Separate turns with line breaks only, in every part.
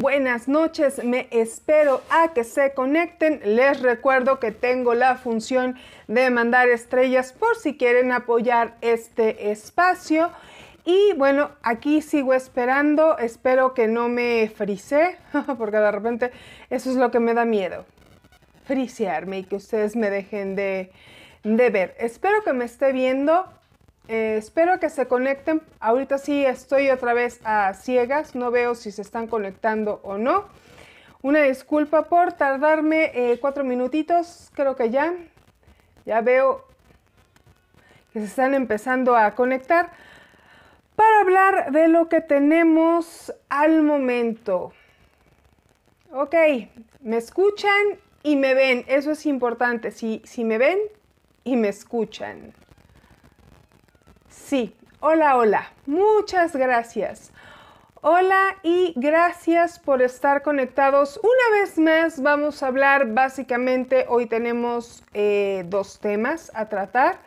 Buenas noches, me espero a que se conecten. Les recuerdo que tengo la función de mandar estrellas por si quieren apoyar este espacio. Y bueno, aquí sigo esperando, espero que no me frise, porque de repente eso es lo que me da miedo, frisearme y que ustedes me dejen de, de ver. Espero que me esté viendo, eh, espero que se conecten. Ahorita sí estoy otra vez a ciegas, no veo si se están conectando o no. Una disculpa por tardarme eh, cuatro minutitos, creo que ya. Ya veo que se están empezando a conectar para hablar de lo que tenemos al momento. Ok, me escuchan y me ven, eso es importante, si me ven y me escuchan. Sí, hola, hola. Muchas gracias. Hola y gracias por estar conectados. Una vez más vamos a hablar básicamente, hoy tenemos eh, dos temas a tratar.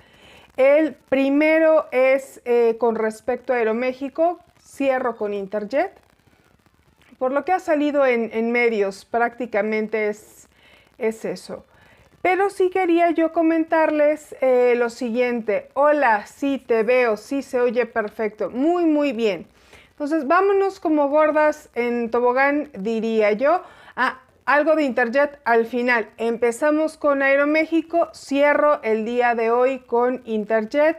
El primero es eh, con respecto a Aeroméxico, cierro con Interjet. Por lo que ha salido en, medios prácticamente es eso. Pero sí quería yo comentarles eh, lo siguiente. Hola, sí te veo, sí se oye perfecto. Muy, muy bien. Entonces, vámonos como gordas en tobogán, diría yo. a algo de Interjet al final. Empezamos con Aeroméxico, cierro el día de hoy con Interjet.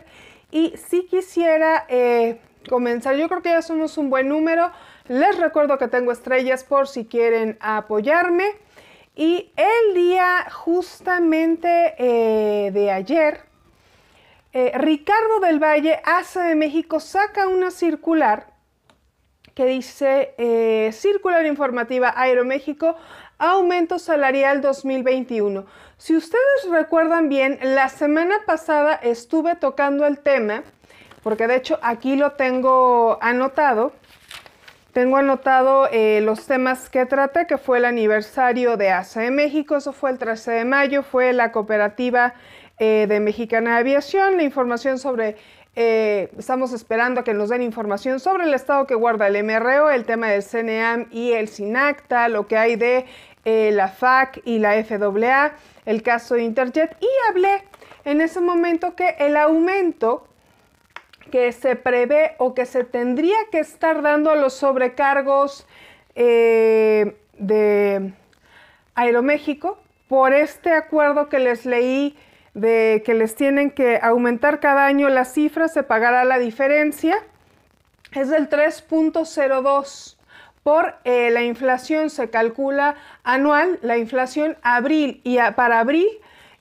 Y si quisiera eh, comenzar, yo creo que ya somos un buen número. Les recuerdo que tengo estrellas por si quieren apoyarme. Y el día justamente eh, de ayer, eh, Ricardo del Valle hace de México saca una circular que dice eh, Circular Informativa Aeroméxico, aumento salarial 2021. Si ustedes recuerdan bien, la semana pasada estuve tocando el tema, porque de hecho aquí lo tengo anotado. Tengo anotado eh, los temas que trata, que fue el aniversario de ASA de México, eso fue el 13 de mayo, fue la cooperativa eh, de Mexicana Aviación, la información sobre, eh, estamos esperando que nos den información sobre el estado que guarda el MRO, el tema del CNAM y el SINACTA, lo que hay de la FAC y la FAA, el caso de Interjet, y hablé en ese momento que el aumento que se prevé o que se tendría que estar dando a los sobrecargos eh, de Aeroméxico por este acuerdo que les leí de que les tienen que aumentar cada año las cifras, se pagará la diferencia, es del 3.02 por eh, la inflación, se calcula anual, la inflación abril y para abril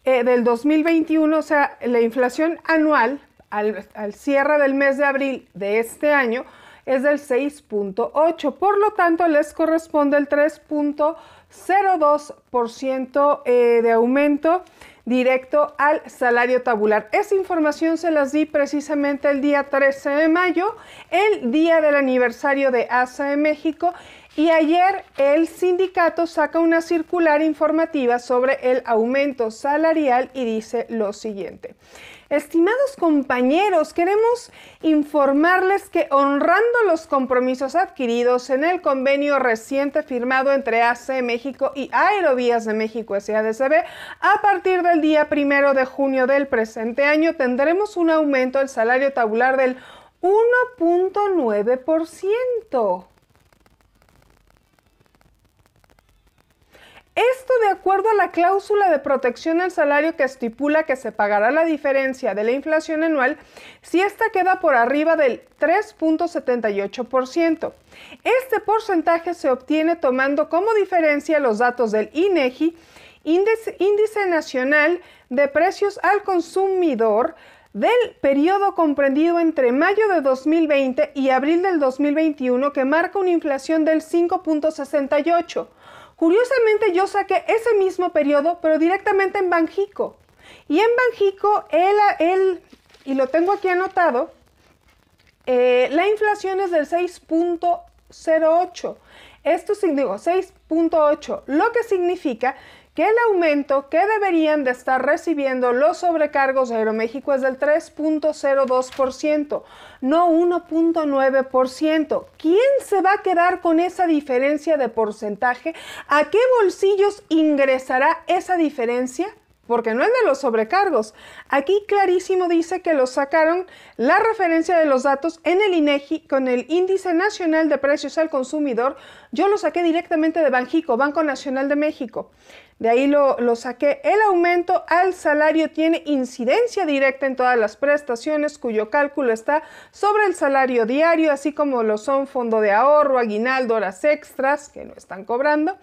eh, del 2021, o sea, la inflación anual al, cierre del mes de abril de este año es del 6.8. Por lo tanto, les corresponde el 3.02% eh, de aumento directo al salario tabular. Esa información se las di precisamente el día 13 de mayo, el día del aniversario de ASA de México y ayer el sindicato saca una circular informativa sobre el aumento salarial y dice lo siguiente. Estimados compañeros, queremos informarles que honrando los compromisos adquiridos en el convenio reciente firmado entre AC México y Aerovías de México SADCB, a partir del día primero de junio del presente año tendremos un aumento del salario tabular del 1.9%. Esto de acuerdo a la cláusula de protección del salario que estipula que se pagará la diferencia de la inflación anual si ésta queda por arriba del 3.78%. Este porcentaje se obtiene tomando como diferencia los datos del INEGI, e Índice, Índice Nacional de Precios al Consumidor, del periodo comprendido entre mayo de 2020 y abril del 2021 que marca una inflación del 5.68 Curiosamente yo saqué ese mismo periodo, pero directamente en Banjico. Y en Banjico, él, él y lo tengo aquí anotado, eh, la inflación es del 6.08. Esto significa 6.8, lo que significa que el aumento que deberían de estar recibiendo los sobrecargos de Aeroméxico es del 3.02%, no 1.9%. ¿Quién se va a quedar con esa diferencia de porcentaje? ¿A qué bolsillos ingresará esa diferencia? porque no es de los sobrecargos. Aquí clarísimo dice que los sacaron la referencia de los datos en el INEGI e con el Índice Nacional de Precios al Consumidor. Yo lo saqué directamente de Banjico, Banco Nacional de México. De ahí lo, saqué. El aumento al salario tiene incidencia directa en todas las prestaciones cuyo cálculo está sobre el salario diario, así como lo son fondo de ahorro, aguinaldo, horas extras, que no están cobrando.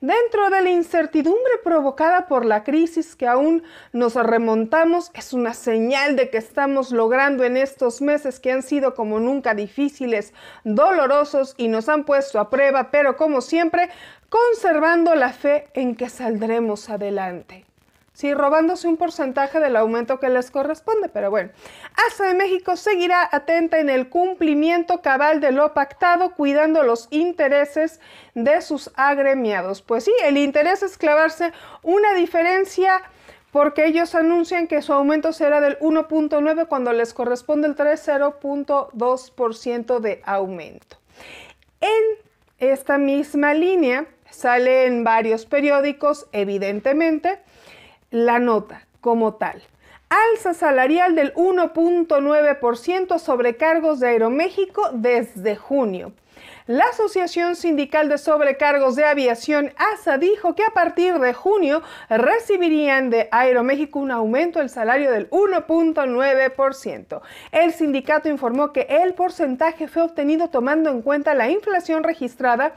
Dentro de la incertidumbre provocada por la crisis que aún nos remontamos, es una señal de que estamos logrando en estos meses que han sido como nunca difíciles, dolorosos y nos han puesto a prueba, pero como siempre, conservando la fe en que saldremos adelante. si robándose un porcentaje del aumento que les corresponde, pero bueno. ASA de México seguirá atenta en el cumplimiento cabal de lo pactado, cuidando los intereses de sus agremiados. Pues sí, el interés es clavarse una diferencia porque ellos anuncian que su aumento será del 1.9 cuando les corresponde el 30.2% de aumento. En esta misma línea, Sale en varios periódicos, evidentemente, la nota como tal. Alza salarial del 1.9% sobre cargos de Aeroméxico desde junio. La Asociación Sindical de Sobrecargos de Aviación, ASA, dijo que a partir de junio recibirían de Aeroméxico un aumento del salario del 1.9%. El sindicato informó que el porcentaje fue obtenido tomando en cuenta la inflación registrada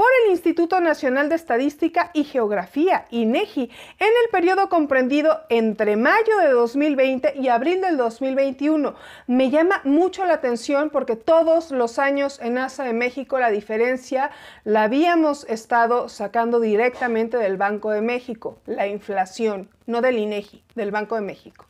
por el Instituto Nacional de Estadística y Geografía, INEGI, en el periodo comprendido entre mayo de 2020 y abril del 2021. Me llama mucho la atención porque todos los años en ASA de México la diferencia la habíamos estado sacando directamente del Banco de México, la inflación, no del INEGI, del Banco de México.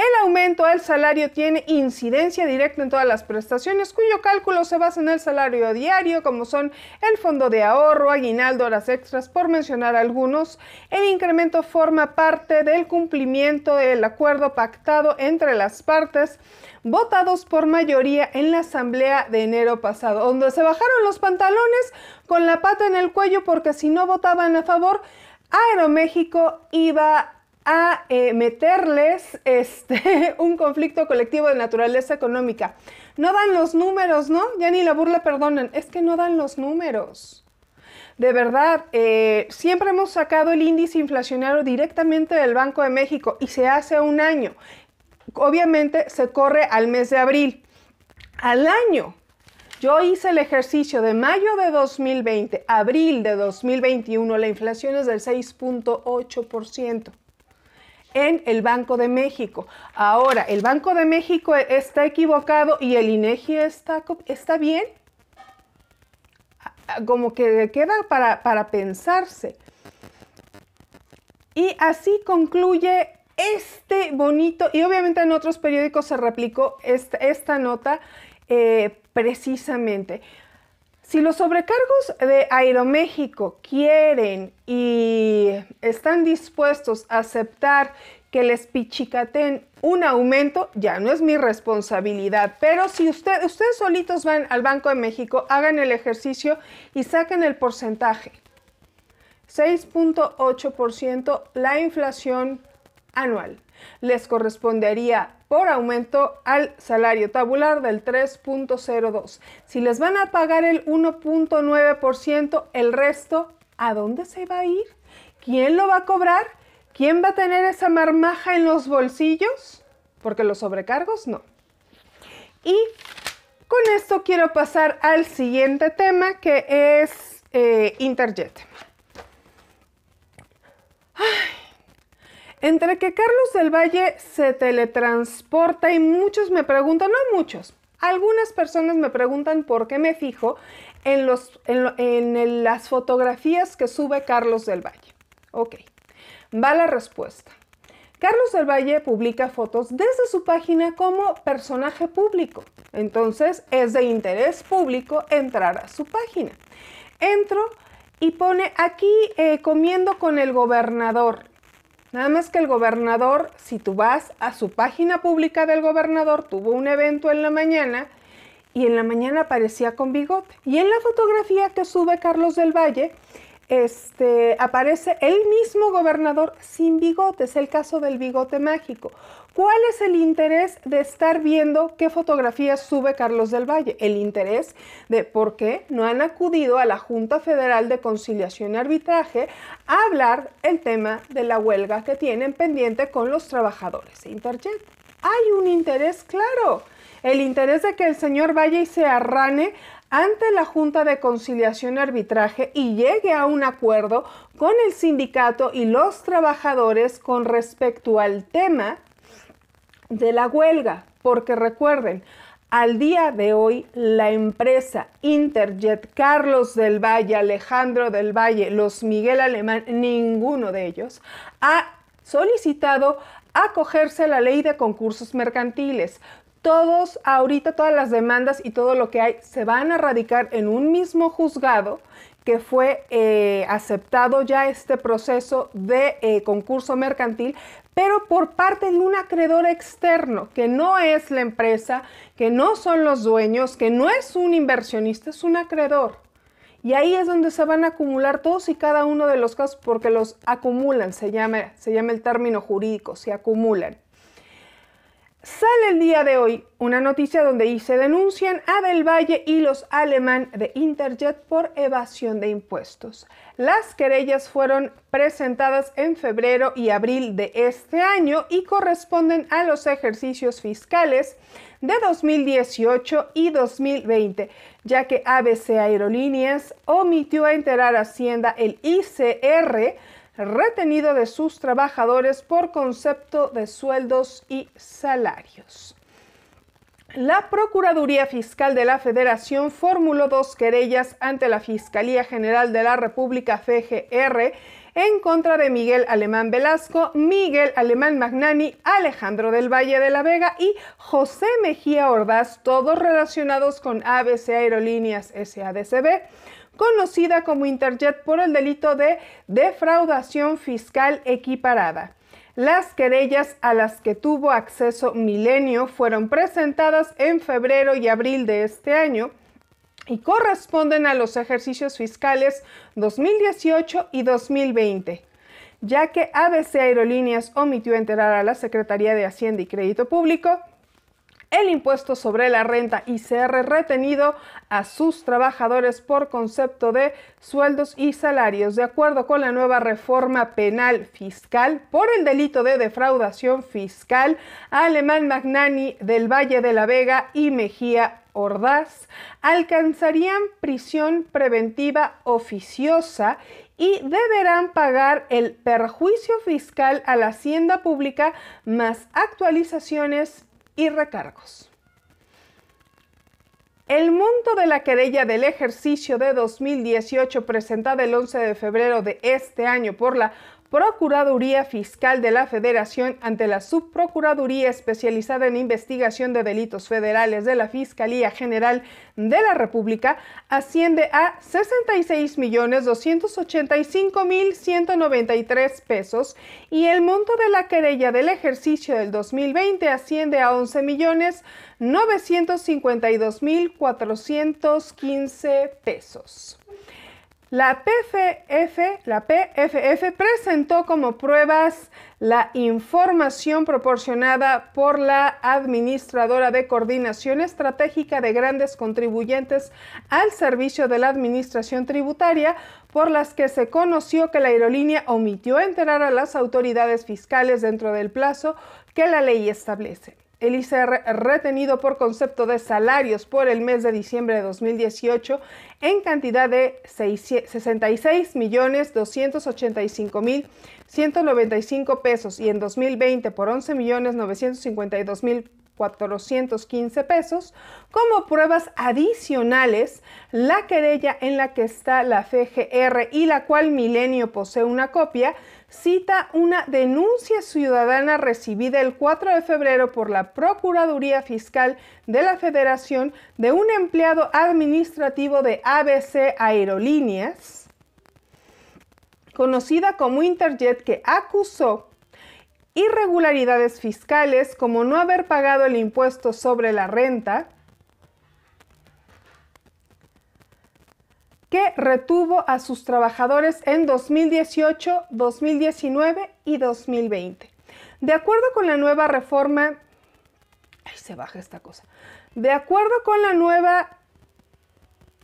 El aumento al salario tiene incidencia directa en todas las prestaciones cuyo cálculo se basa en el salario diario, como son el fondo de ahorro, aguinaldo, horas extras, por mencionar algunos. El incremento forma parte del cumplimiento del acuerdo pactado entre las partes votados por mayoría en la asamblea de enero pasado, donde se bajaron los pantalones con la pata en el cuello porque si no votaban a favor, Aeroméxico iba a a eh, meterles este, un conflicto colectivo de naturaleza económica. No dan los números, ¿no? Ya ni la burla perdonan, es que no dan los números. De verdad, eh, siempre hemos sacado el índice inflacionario directamente del Banco de México y se hace un año. Obviamente se corre al mes de abril. Al año, yo hice el ejercicio de mayo de 2020, abril de 2021, la inflación es del 6.8% en el Banco de México. Ahora, el Banco de México e-, está equivocado y el INEGI e está, está bien. Ah, ah, como que queda para, pensarse. Y así concluye este bonito, y obviamente en otros periódicos se replicó esta, nota eh, precisamente. Si los sobrecargos de Aeroméxico quieren y están dispuestos a aceptar que les pichicaten un aumento, ya no es mi responsabilidad. Pero si ustedes solitos van al Banco de México, hagan el ejercicio y saquen el porcentaje. 6.8% la inflación anual. Les correspondería por aumento al salario tabular del 3.02. Si les van a pagar el 1.9%, el resto, ¿a dónde se va a ir? ¿Quién lo va a cobrar? ¿Quién va a tener esa marmaja en los bolsillos? Porque los sobrecargos no. Y con esto quiero pasar al siguiente tema que es eh, Interjet. Entre que Carlos del Valle se teletransporta y muchos me preguntan, no muchos, algunas personas me preguntan por qué me fijo en, las fotografías que sube Carlos del Valle. Ok, va la respuesta. Carlos del Valle publica fotos desde su página como personaje público. Entonces es de interés público entrar a su página. Entro y pone aquí eh, comiendo con el gobernador. Nada más que el gobernador, si tú vas a su página pública del gobernador, tuvo un evento en la mañana y en la mañana aparecía con bigote. Y en la fotografía que sube Carlos del Valle, este, aparece el mismo gobernador sin bigote, es el caso del bigote mágico. ¿Cuál es el interés de estar viendo qué fotografías sube Carlos del Valle? El interés de por qué no han acudido a la Junta Federal de Conciliación y Arbitraje a hablar el tema de la huelga que tienen pendiente con los trabajadores de Interjet. Hay un interés claro el interés de que el señor Valle se arrane ante la Junta de Conciliación y Arbitraje y llegue a un acuerdo con el sindicato y los trabajadores con respecto al tema de la huelga, porque recuerden, al día de hoy, la empresa Interjet, Carlos del Valle, Alejandro del Valle, los Miguel Alemán, ninguno de ellos, ha solicitado acogerse a la ley de concursos mercantiles, todos ahorita todas las demandas y todo lo que hay se van a radicar en un mismo juzgado que fue eh, aceptado ya este proceso de eh, concurso mercantil, pero por parte de un acreedor externo, que no es la empresa, que no son los dueños, que no es un inversionista, es un acreedor. Y ahí es donde se van a acumular todos y cada uno de los casos, porque los acumulan, se llama, se llama el término jurídico, se acumulan. Sale el día de hoy una noticia donde se denuncian a Del Valle y los alemán de Interjet por evasión de impuestos. Las querellas fueron presentadas en febrero y abril de este año y corresponden a los ejercicios fiscales de 2018 y 2020, ya que ABC Aerolíneas omitió enterar a Hacienda el ICR retenido de sus trabajadores por concepto de sueldos y salarios. La Procuraduría Fiscal de la Federación formuló dos querellas ante la Fiscalía General de la República FGR en contra de Miguel Alemán Velasco, Miguel Alemán Magnani, Alejandro del Valle de la Vega y José Mejía Ordaz, todos relacionados con ABC Aerolíneas SADCB conocida como Interjet por el delito de defraudación fiscal equiparada. Las querellas a las que tuvo acceso Milenio fueron presentadas en febrero y abril de este año y corresponden a los ejercicios fiscales 2018 y 2020 ya que ABC Aerolíneas omitió enterar a la Secretaría de Hacienda y Crédito Público el impuesto sobre la renta y ser retenido a sus trabajadores por concepto de sueldos y salarios, de acuerdo con la nueva reforma penal fiscal por el delito de defraudación fiscal. Alemán Magnani del Valle de la Vega y Mejía Ordaz alcanzarían prisión preventiva oficiosa y deberán pagar el perjuicio fiscal a la hacienda pública más actualizaciones y recargos. El monto de la querella del ejercicio de 2018 presentada el 11 de febrero de este año por la Procuraduría Fiscal de la Federación ante la Subprocuraduría especializada en investigación de delitos federales de la Fiscalía General de la República asciende a 66.285.193 pesos y el monto de la querella del ejercicio del 2020 asciende a 11.952.415 pesos. La PFF, presentó como pruebas la información proporcionada por la Administradora de Coordinación Estratégica de Grandes Contribuyentes al Servicio de la Administración Tributaria, por las que se conoció que la aerolínea omitió enterar a las autoridades fiscales dentro del plazo que la ley establece el ICR retenido por concepto de salarios por el mes de diciembre de 2018 en cantidad de 66.285.195 pesos y en 2020 por 11.952.415 pesos. Como pruebas adicionales, la querella en la que está la FGR y la cual Milenio posee una copia cita una denuncia ciudadana recibida el 4 de febrero por la Procuraduría Fiscal de la Federación de un empleado administrativo de ABC Aerolíneas, conocida como Interjet, que acusó irregularidades fiscales como no haber pagado el impuesto sobre la renta, que retuvo a sus trabajadores en 2018, 2019 y 2020. De acuerdo con la nueva reforma, ay, se baja esta cosa. De acuerdo con la nueva,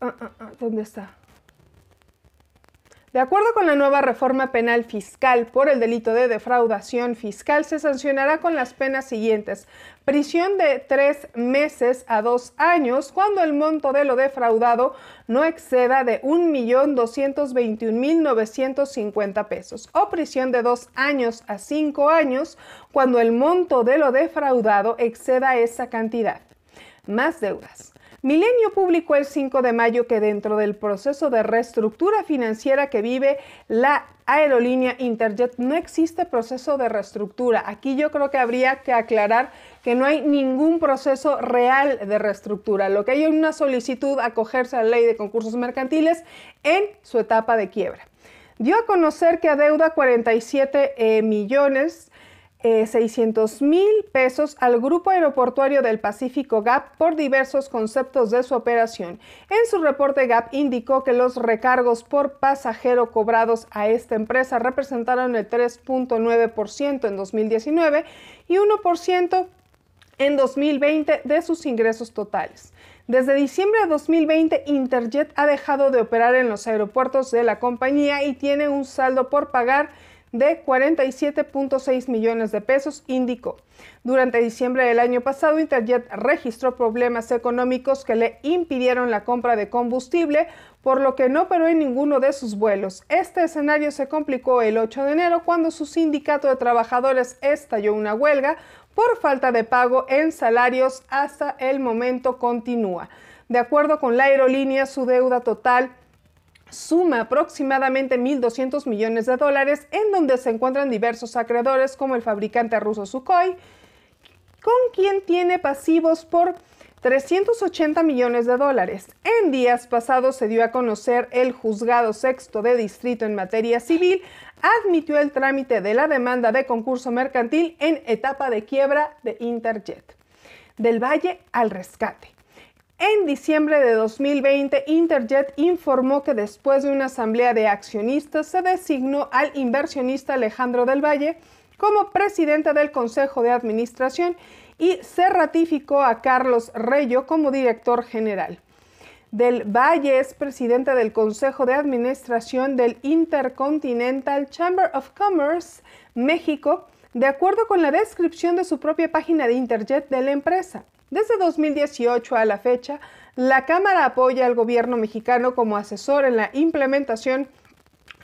ah, ah, ah, ¿dónde está? De acuerdo con la nueva reforma penal fiscal por el delito de defraudación fiscal, se sancionará con las penas siguientes. Prisión de tres meses a dos años cuando el monto de lo defraudado no exceda de 1.221.950 pesos. O prisión de dos años a cinco años cuando el monto de lo defraudado exceda esa cantidad. Más deudas. Milenio publicó el 5 de mayo que dentro del proceso de reestructura financiera que vive la aerolínea Interjet no existe proceso de reestructura. Aquí yo creo que habría que aclarar que no hay ningún proceso real de reestructura. Lo que hay es una solicitud a acogerse a la ley de concursos mercantiles en su etapa de quiebra. Dio a conocer que adeuda 47 eh, millones 600 eh, mil pesos al Grupo Aeroportuario del Pacífico GAP por diversos conceptos de su operación. En su reporte GAP indicó que los recargos por pasajero cobrados a esta empresa representaron el 3.9% en 2019 y 1% en 2020 de sus ingresos totales. Desde diciembre de 2020, Interjet ha dejado de operar en los aeropuertos de la compañía y tiene un saldo por pagar de 47.6 millones de pesos, indicó. Durante diciembre del año pasado, Interjet registró problemas económicos que le impidieron la compra de combustible, por lo que no operó en ninguno de sus vuelos. Este escenario se complicó el 8 de enero cuando su sindicato de trabajadores estalló una huelga por falta de pago en salarios hasta el momento continúa. De acuerdo con la aerolínea, su deuda total suma aproximadamente 1.200 millones de dólares, en donde se encuentran diversos acreedores como el fabricante ruso Sukhoi, con quien tiene pasivos por 380 millones de dólares. En días pasados se dio a conocer el juzgado sexto de distrito en materia civil, admitió el trámite de la demanda de concurso mercantil en etapa de quiebra de Interjet. Del Valle al rescate. En diciembre de 2020, Interjet informó que después de una asamblea de accionistas se designó al inversionista Alejandro del Valle como presidente del Consejo de Administración y se ratificó a Carlos Reyo como director general. Del Valle es presidente del Consejo de Administración del Intercontinental Chamber of Commerce México, de acuerdo con la descripción de su propia página de Interjet de la empresa. Desde 2018 a la fecha, la Cámara apoya al gobierno mexicano como asesor en la implementación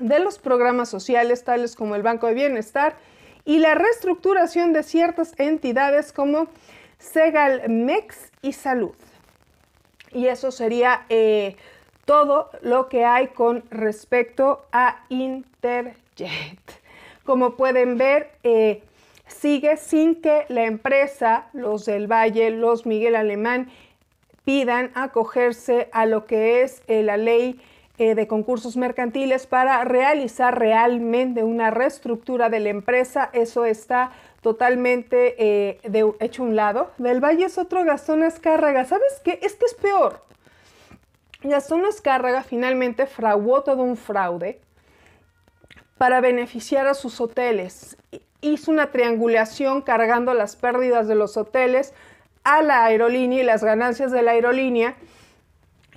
de los programas sociales tales como el Banco de Bienestar y la reestructuración de ciertas entidades como Segalmex y Salud. Y eso sería eh, todo lo que hay con respecto a Interjet. Como pueden ver, eh, sigue sin que la empresa, los del Valle, los Miguel Alemán, pidan acogerse a lo que es eh, la ley eh, de concursos mercantiles para realizar realmente una reestructura de la empresa. Eso está totalmente eh, de, hecho un lado. Del Valle es otro Gastón escárraga ¿Sabes qué? Es que es peor. Gastón escárraga finalmente fraguó todo un fraude para beneficiar a sus hoteles hizo una triangulación cargando las pérdidas de los hoteles a la aerolínea y las ganancias de la aerolínea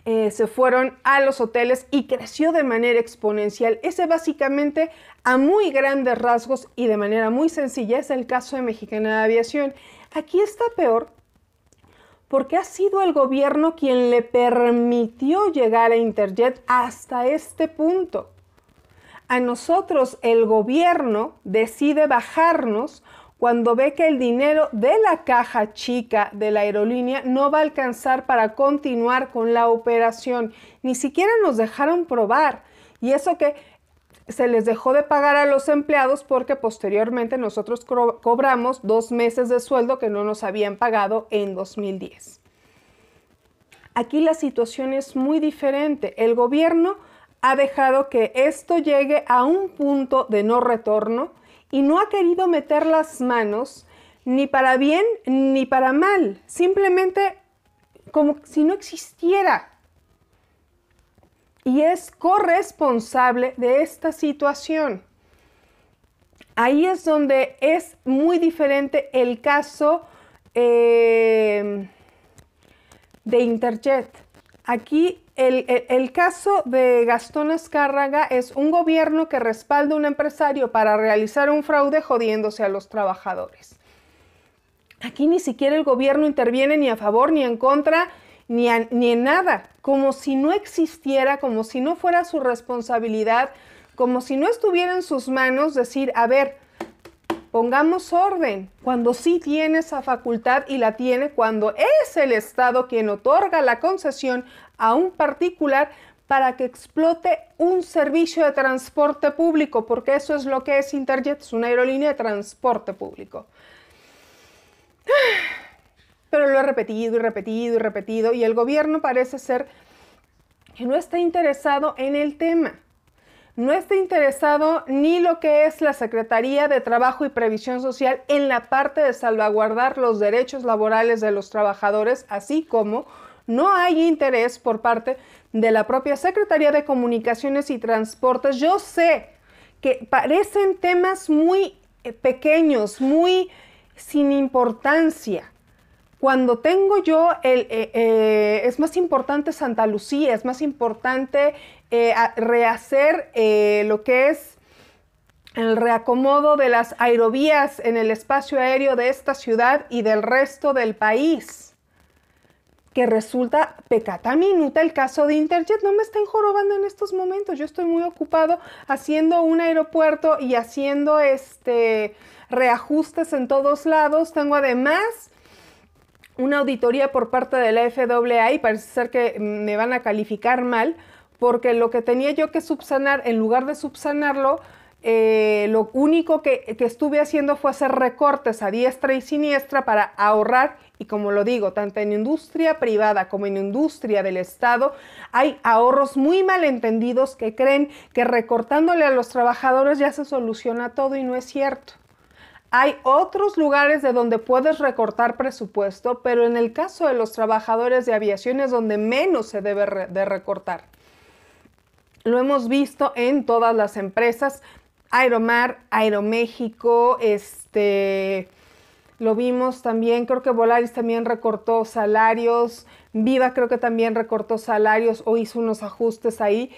eh, se fueron a los hoteles y creció de manera exponencial. Ese básicamente a muy grandes rasgos y de manera muy sencilla es el caso de Mexicana de Aviación. Aquí está peor porque ha sido el gobierno quien le permitió llegar a Interjet hasta este punto. A nosotros el gobierno decide bajarnos cuando ve que el dinero de la caja chica de la aerolínea no va a alcanzar para continuar con la operación. Ni siquiera nos dejaron probar. Y eso que se les dejó de pagar a los empleados porque posteriormente nosotros cobramos dos meses de sueldo que no nos habían pagado en 2010. Aquí la situación es muy diferente. El gobierno ha dejado que esto llegue a un punto de no retorno y no ha querido meter las manos ni para bien ni para mal, simplemente como si no existiera. Y es corresponsable de esta situación. Ahí es donde es muy diferente el caso eh, de Interjet Aquí el, caso de Gastón Escárraga es un gobierno que respalda a un empresario para realizar un fraude jodiéndose a los trabajadores. Aquí ni siquiera el gobierno interviene ni a favor ni en contra. Ni, ni en nada, como si no existiera, como si no fuera su responsabilidad, como si no estuviera en sus manos decir, a ver, Pongamos orden cuando sí tiene esa facultad y la tiene cuando es el Estado quien otorga la concesión a un particular para que explote un servicio de transporte público, porque eso es lo que es Interjet, es una aerolínea de transporte público. Pero lo he repetido y repetido y repetido y el gobierno parece ser que no está interesado en el tema no está interesado ni lo que es la Secretaría de Trabajo y Previsión Social en la parte de salvaguardar los derechos laborales de los trabajadores, así como no hay interés por parte de la propia Secretaría de Comunicaciones y Transportes. Yo sé que parecen temas muy eh, pequeños, muy sin importancia. Cuando tengo yo el, eh, eh, es más importante Santa Lucía, es más importante eh, rehacer eh, lo que es el reacomodo de las aerovías en el espacio aéreo de esta ciudad y del resto del país. Que resulta pecata minuta el caso de Interjet. No me están jorobando en estos momentos. Yo estoy muy ocupado haciendo un aeropuerto y haciendo este reajustes en todos lados. Tengo además una auditoría por parte de la FAA y parece ser que me van a calificar mal porque lo que tenía yo que subsanar, en lugar de subsanarlo, eh, lo único que, estuve haciendo fue hacer recortes a diestra y siniestra para ahorrar. Y como lo digo, tanto en industria privada como en industria del Estado, hay ahorros muy malentendidos que creen que recortándole a los trabajadores ya se soluciona todo y no es cierto. Hay otros lugares de donde puedes recortar presupuesto, pero en el caso de los trabajadores de aviación es donde menos se debe de recortar. Lo hemos visto en todas las empresas, Aeromar, Aeroméxico, este, lo vimos también, creo que Volaris también recortó salarios, Viva creo que también recortó salarios o hizo unos ajustes ahí.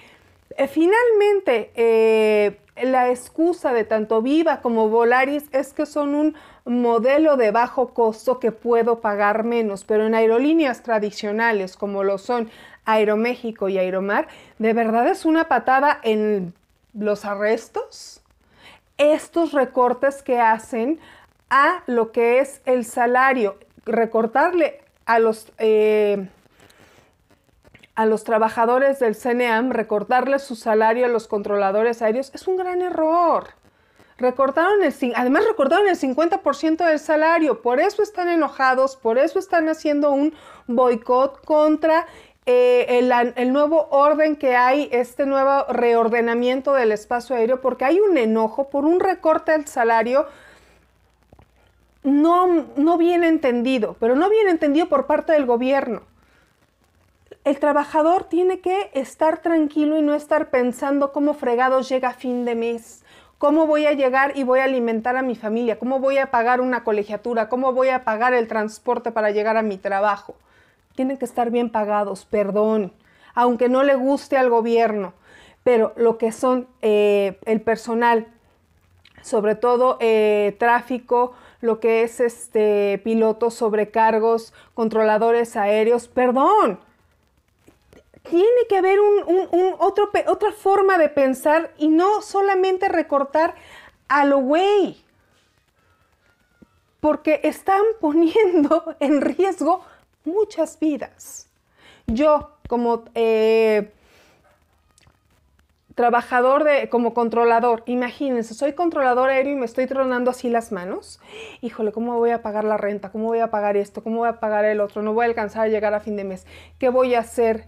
Eh, finalmente, eh, la excusa de tanto Viva como Volaris es que son un modelo de bajo costo que puedo pagar menos, pero en aerolíneas tradicionales como lo son Aeroméxico y Aeromar, de verdad es una patada en los arrestos, estos recortes que hacen a lo que es el salario, recortarle a los, eh, a los trabajadores del CNEAM, recortarle su salario a los controladores aéreos, es un gran error. Recortaron el, además recortaron el 50% del salario, por eso están enojados, por eso están haciendo un boicot contra eh, el, nuevo orden que hay, este nuevo reordenamiento del espacio aéreo, porque hay un enojo por un recorte del salario no, no bien entendido, pero no bien entendido por parte del gobierno. El trabajador tiene que estar tranquilo y no estar pensando cómo fregado llega a fin de mes, cómo voy a llegar y voy a alimentar a mi familia, cómo voy a pagar una colegiatura, cómo voy a pagar el transporte para llegar a mi trabajo tienen que estar bien pagados, perdón, aunque no le guste al gobierno, pero lo que son eh, el personal, sobre todo eh, tráfico, lo que es este pilotos, sobrecargos, controladores aéreos, perdón, tiene que haber otro, otra forma de pensar y no solamente recortar a lo güey. Porque están poniendo en riesgo muchas vidas. Yo, como eh, trabajador de, como controlador, imagínense, soy controlador aéreo y me estoy tronando así las manos. Híjole, ¿cómo voy a pagar la renta? ¿Cómo voy a pagar esto? ¿Cómo voy a pagar el otro? No voy a alcanzar a llegar a fin de mes. ¿Qué voy a hacer?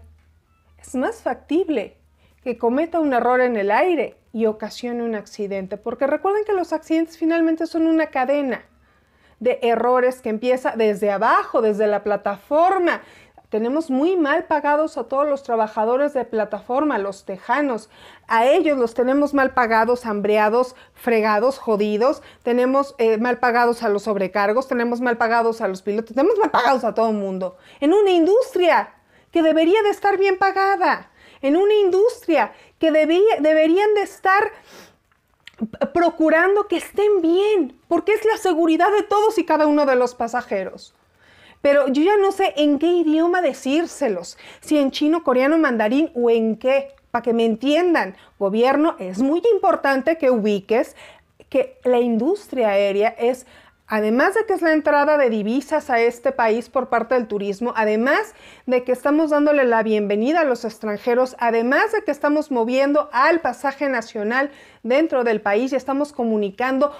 Es más factible que cometa un error en el aire y ocasione un accidente, porque recuerden que los accidentes finalmente son una cadena de errores que empieza desde abajo, desde la plataforma. Tenemos muy mal pagados a todos los trabajadores de plataforma, los tejanos. A ellos los tenemos mal pagados, hambreados, fregados, jodidos. Tenemos eh, mal pagados a los sobrecargos, tenemos mal pagados a los pilotos, tenemos mal pagados a todo el mundo. En una industria que debería de estar bien pagada, en una industria que deberían de estar procurando que estén bien, porque es la seguridad de todos y cada uno de los pasajeros. Pero yo ya no sé en qué idioma decírselos, si en chino, coreano, mandarín o en qué, para que me entiendan. Gobierno, es muy importante que ubiques que la industria aérea es además de que es la entrada de divisas a este país por parte del turismo, además de que estamos dándole la bienvenida a los extranjeros, además de que estamos moviendo al pasaje nacional dentro del país y estamos comunicando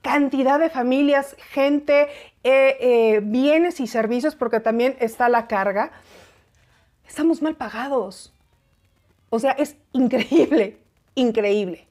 cantidad de familias, gente, eh, eh, bienes y servicios, porque también está la carga, estamos mal pagados. O sea, es increíble, increíble.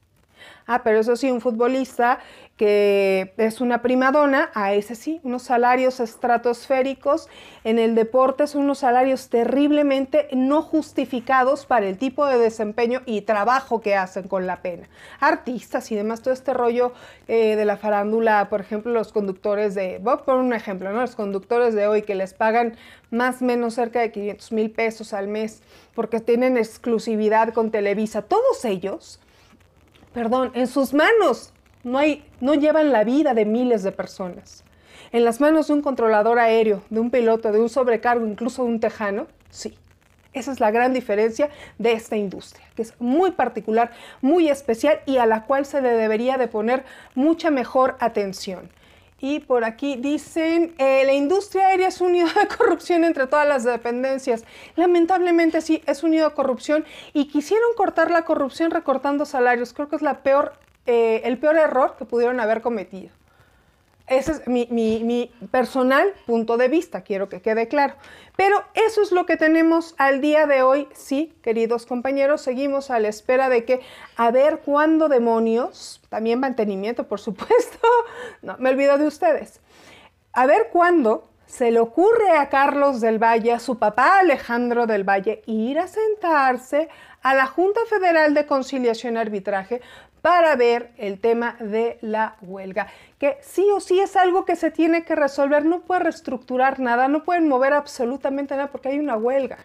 Ah, pero eso sí, un futbolista que es una primadona, a ese sí, unos salarios estratosféricos en el deporte son unos salarios terriblemente no justificados para el tipo de desempeño y trabajo que hacen con la pena. Artistas y demás, todo este rollo eh, de la farándula, por ejemplo, los conductores de, voy a poner un ejemplo, ¿no? los conductores de hoy que les pagan más o menos cerca de 500 mil pesos al mes porque tienen exclusividad con Televisa, todos ellos perdón, en sus manos no, hay, no llevan la vida de miles de personas. En las manos de un controlador aéreo, de un piloto, de un sobrecargo, incluso de un tejano, sí. Esa es la gran diferencia de esta industria, que es muy particular, muy especial y a la cual se le debería de poner mucha mejor atención. Y por aquí dicen, eh, la industria aérea es un nido de corrupción entre todas las dependencias. Lamentablemente sí, es unido a de corrupción y quisieron cortar la corrupción recortando salarios. Creo que es la peor, eh, el peor error que pudieron haber cometido. Ese es mi, mi, personal punto de vista, quiero que quede claro. Pero eso es lo que tenemos al día de hoy. Sí, queridos compañeros, seguimos a la espera de que, a ver cuándo demonios, también mantenimiento, por supuesto, no, me olvido de ustedes, a ver cuándo se le ocurre a Carlos del Valle, a su papá Alejandro del Valle, ir a sentarse a la Junta Federal de Conciliación y Arbitraje para ver el tema de la huelga, que sí o sí es algo que se tiene que resolver, no puede reestructurar nada, no pueden mover absolutamente nada porque hay una huelga.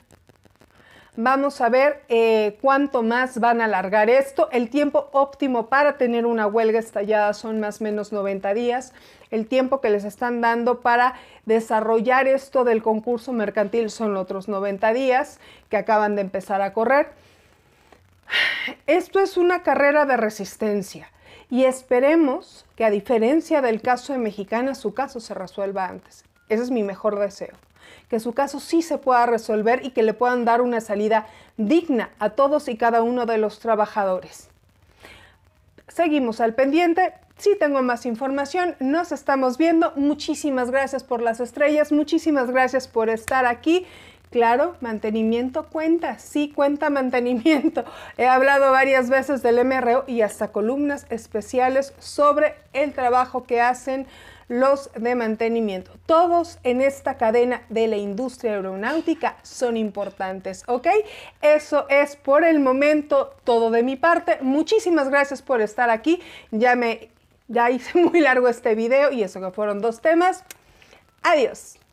Vamos a ver eh, cuánto más van a alargar esto. El tiempo óptimo para tener una huelga estallada son más o menos 90 días. El tiempo que les están dando para desarrollar esto del concurso mercantil son otros 90 días que acaban de empezar a correr. Esto es una carrera de resistencia y esperemos que a diferencia del caso de Mexicana, su caso se resuelva antes. Ese es mi mejor deseo. Que su caso sí se pueda resolver y que le puedan dar una salida digna a todos y cada uno de los trabajadores. Seguimos al pendiente. Si tengo más información, nos estamos viendo. Muchísimas gracias por las estrellas, muchísimas gracias por estar aquí. Claro, mantenimiento cuenta, sí cuenta mantenimiento. He hablado varias veces del MRO y hasta columnas especiales sobre el trabajo que hacen los de mantenimiento. Todos en esta cadena de la industria aeronáutica son importantes, ¿ok? Eso es por el momento todo de mi parte. Muchísimas gracias por estar aquí. Ya me hice muy largo este video y eso que fueron dos temas. Adiós.